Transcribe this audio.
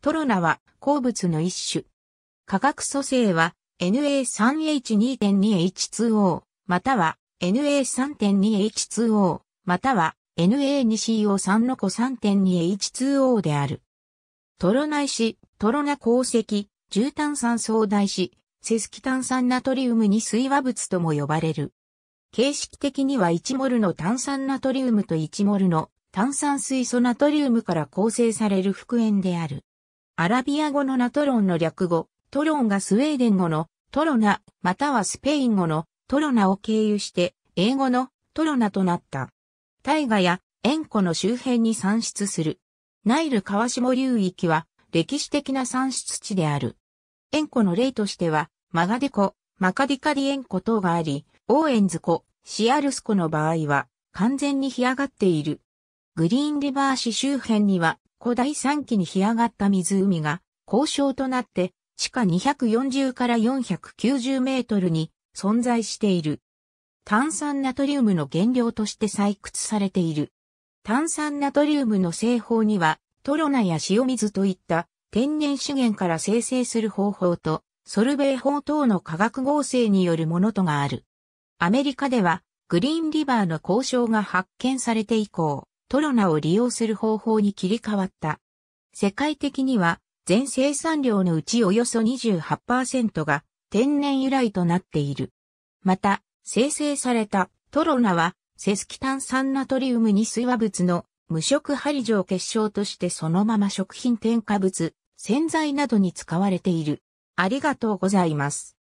トロナは鉱物の一種。化学組成は Na3H2.2H2O または Na3.2H2O または Na2CO3 の子 3.2H2O である。トロナ石、トロナ鉱石、重炭酸相大石、セスキ炭酸ナトリウムに水和物とも呼ばれる。形式的には1モルの炭酸ナトリウムと1モルの炭酸水素ナトリウムから構成される復塩である。アラビア語のナトロンの略語、トロンがスウェーデン語のトロナ、またはスペイン語のトロナを経由して、英語のトロナとなった。大河や塩湖の周辺に産出する。ナイル川下流域は歴史的な産出地である。塩湖の例としては、マガデ湖、マカディカディ塩湖等があり、オーエンズ湖、シアルス湖の場合は、完全に干上がっている。グリーンリバー市周辺には、古代3期に干上がった湖が、交渉となって、地下240から490メートルに存在している。炭酸ナトリウムの原料として採掘されている。炭酸ナトリウムの製法には、トロナや塩水といった天然資源から生成する方法と、ソルベイ法等の化学合成によるものとがある。アメリカでは、グリーンリバーの交渉が発見されて以降、トロナを利用する方法に切り替わった。世界的には全生産量のうちおよそ28%が天然由来となっている。また、生成されたトロナはセスキ炭酸ナトリウムに水和物の無色針状結晶としてそのまま食品添加物、洗剤などに使われている。ありがとうございます。